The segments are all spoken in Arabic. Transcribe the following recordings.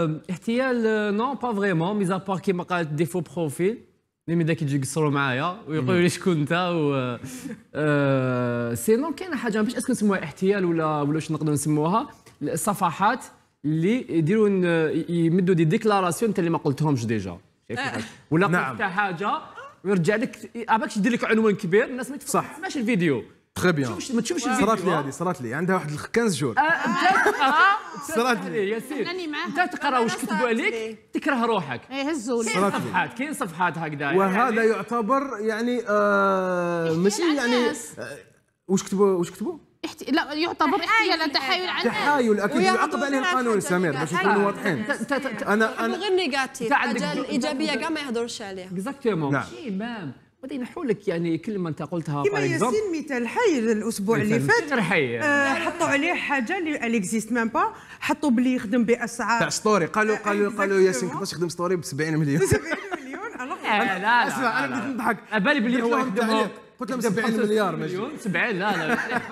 آه، احتيال نو با فريمون ميزا بار كيما قالت ديفو بروفيل اللي من داك يقصروا معايا ويقولوا لي شكون انت و سينو آه، آه، كاينه حاجه ما اسكو نسموها احتيال ولا ولا واش نقدروا نسموها الصفحات اللي يديروا يمدوا دي ديكلاراسيون انت اللي ما قلتهمش ديجا ولا قلت نعم. حاجه ويرجع لك عباكش يدير لك عنوان كبير الناس ما تسمعش الفيديو تري بيان ما تشوفش صرات لي هذه صرات لي عندها واحد 15 جور آه، آه، آه، إيه، صرات لي ياسين انت تقرا واش كتبوا عليك تكره روحك يهزوا كاين صفحات كاين صفحات هكذا وهذا يعني يعتبر يعني ماشي يعني واش كتبوا واش كتبوا احت... لا يعتبر احتيال تحايل على تحايل اكيد يعقب عليه القانون سمير باش نكونوا واضحين انا انا غير نيجاتيف الايجابيه كاع ما يهضرش عليها اكزاكتومون نعم ينحوا لك يعني كلمه انت قلتها كما ياسين مثال حي الاسبوع اللي فات حي آه حطوا عليه حاجه اللي اليكزيست ميم با حطوا بلي يخدم باسعار تاع ستوري قالوا آه، قالوا قالوا ياسين كيفاش يخدم ستوري ب 70 مليون 70 مليون آه، لا لا اسمع انا بديت نضحك على أه، بالي بلي هو يخدم قلت لهم 70 مليار مليون 70 لا لا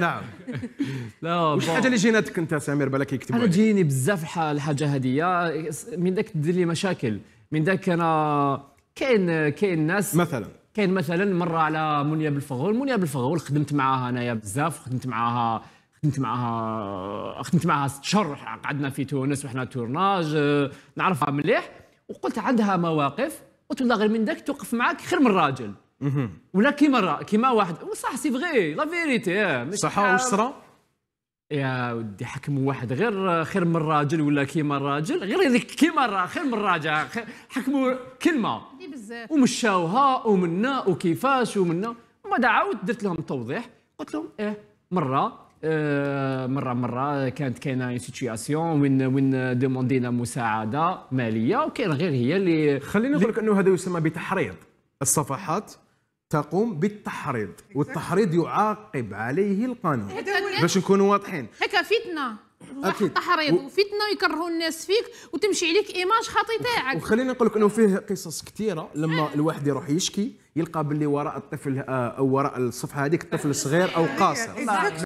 نعم لا واش الحاجه اللي جيناتك انت سمير بالك يكتبوا انا جيني بزاف الحاجه هذه من ذاك تدير لي مشاكل من ذاك انا كاين كاين ناس مثلا كاين مثلا مره على منيا بالفغول منيا بالفغول خدمت معاها انايا بزاف خدمت معاها خدمت معاها خدمت معاها ست شهور قعدنا في تونس وحنا تورناج آه، نعرفها مليح وقلت عندها مواقف قلت والله غير من داك توقف معاك خير من راجل ولا كيما كيما واحد وصح سي فغي لا فيريتي صح واش صرا يا ودي حكم واحد غير آه، خير من راجل ولا كيما الراجل غير هذيك كيما خير من الراجل حكموا كلمه بزاف ومشاوها ومنا وكيفاش ومنا ما عاودت درت لهم توضيح قلت لهم اه مره آه مره مره كانت كاينه سيتياسيون سيتوياسيون وين وين دوموندينا مساعده ماليه وكاين غير هي اللي خليني نقول لك انه هذا يسمى بتحريض الصفحات تقوم بالتحريض والتحريض يعاقب عليه القانون باش نكونوا واضحين هكا فتنه اكيد و... وفتنه ويكرهوا الناس فيك وتمشي عليك ايماج خاطي تاعك وخليني نقول لك انه فيه قصص كثيره لما آه. الواحد يروح يشكي يلقى باللي وراء الطفل آه، او وراء الصفحه هذيك الطفل صغير او قاصر إيه. إيه. إيه.